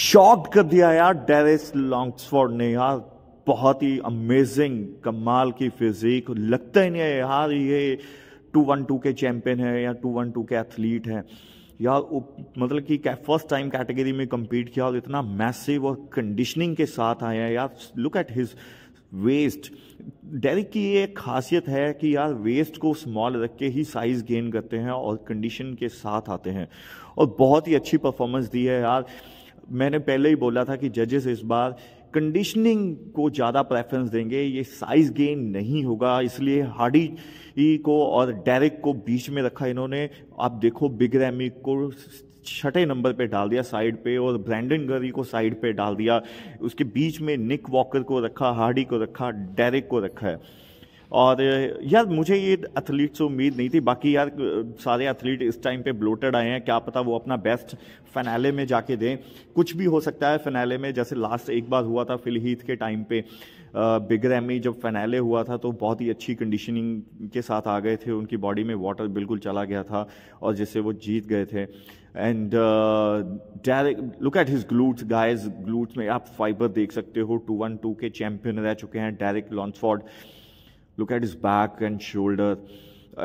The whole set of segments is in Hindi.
शॉक कर दिया यार डेरिस लॉन्ग्सफोर्ड ने यार बहुत ही अमेजिंग कमाल की फिजिक लगता ही नहीं है यार ये टू वन टू के चैंपियन है या टू वन टू के एथलीट है यार मतलब कि क्या फर्स्ट टाइम कैटेगरी में कम्पीट किया और इतना मैसिव और कंडीशनिंग के साथ आया यार look at his waist Derek की ये खासियत है कि यार वेस्ट को स्मॉल रख के ही साइज़ गेन करते हैं और कंडीशन के साथ आते हैं और बहुत ही अच्छी परफॉर्मेंस दी है यार मैंने पहले ही बोला था कि जजेस इस बार कंडीशनिंग को ज़्यादा प्रेफरेंस देंगे ये साइज गेन नहीं होगा इसलिए हार्डी e को और डेरिक को बीच में रखा इन्होंने आप देखो बिग रैमी को छठे नंबर पे डाल दिया साइड पे और ब्रैंडन गरी को साइड पे डाल दिया उसके बीच में निक वॉकर को रखा हार्डी को रखा डेरिक को रखा है और यार मुझे ये एथलीट से उम्मीद नहीं थी बाकी यार सारे एथलीट इस टाइम पे ब्लोटेड आए हैं क्या पता वो अपना बेस्ट फनाले में जाके दें कुछ भी हो सकता है फनाले में जैसे लास्ट एक बार हुआ था फिल हीथ के टाइम पे बिग रैमी जब फनाले हुआ था तो बहुत ही अच्छी कंडीशनिंग के साथ आ गए थे उनकी बॉडी में वाटर बिल्कुल चला गया था और जिससे वो जीत गए थे and Derek look at his glutes guys glutes में आप फाइबर देख सकते हो टू वन टू के चैंपियन रह चुके हैं Derek Lunsford look at is back and shoulder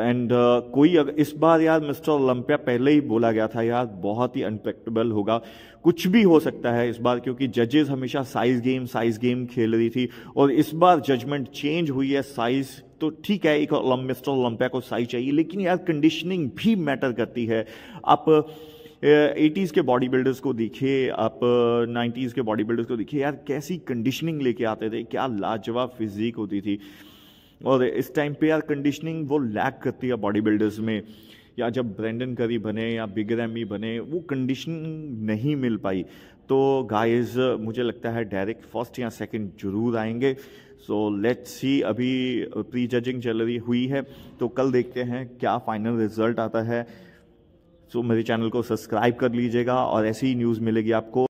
and कोई अगर इस बार यार मिस्टर ओलंपिया पहले ही बोला गया था यार बहुत ही अनपेक्टेबल होगा कुछ भी हो सकता है इस बार क्योंकि जजेस हमेशा साइज गेम साइज गेम खेल रही थी और इस बार जजमेंट चेंज हुई है साइज तो ठीक है एक मिस्टर ओलंपिया को साइज चाहिए लेकिन यार कंडीशनिंग भी मैटर करती है आप एटीज़ uh, के बॉडी बिल्डर्स को देखिए आप नाइन्टीज़ uh, के बॉडी बिल्डर्स को देखिए यार कैसी कंडीशनिंग लेके आते थे क्या लाजवाब फिजिक होती थी और इस टाइम पे यार कंडीशनिंग वो लैक करती है बॉडी बिल्डर्स में या जब ब्रेंडन करी बने या बिग रैमी बने वो कंडीशनिंग नहीं मिल पाई तो गाइस मुझे लगता है डायरेक्ट फर्स्ट या सेकंड जरूर आएंगे सो लेट्स सी अभी प्री जजिंग चल रही हुई है तो कल देखते हैं क्या फाइनल रिजल्ट आता है सो so, मेरे चैनल को सब्सक्राइब कर लीजिएगा और ऐसी ही न्यूज़ मिलेगी आपको